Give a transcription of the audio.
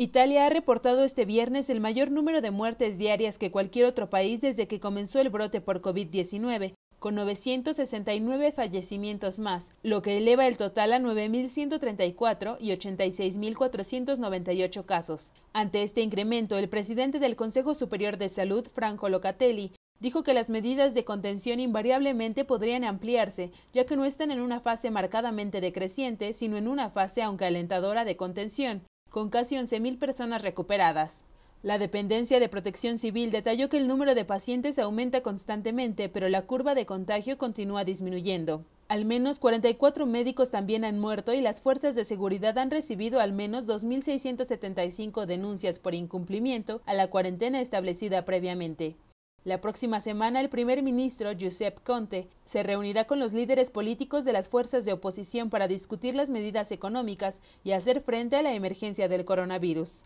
Italia ha reportado este viernes el mayor número de muertes diarias que cualquier otro país desde que comenzó el brote por COVID-19, con 969 fallecimientos más, lo que eleva el total a 9.134 y 86.498 casos. Ante este incremento, el presidente del Consejo Superior de Salud, Franco Locatelli, dijo que las medidas de contención invariablemente podrían ampliarse, ya que no están en una fase marcadamente decreciente, sino en una fase aunque alentadora de contención, con casi 11.000 personas recuperadas. La dependencia de protección civil detalló que el número de pacientes aumenta constantemente, pero la curva de contagio continúa disminuyendo. Al menos 44 médicos también han muerto y las fuerzas de seguridad han recibido al menos 2.675 denuncias por incumplimiento a la cuarentena establecida previamente. La próxima semana el primer ministro Giuseppe Conte se reunirá con los líderes políticos de las fuerzas de oposición para discutir las medidas económicas y hacer frente a la emergencia del coronavirus.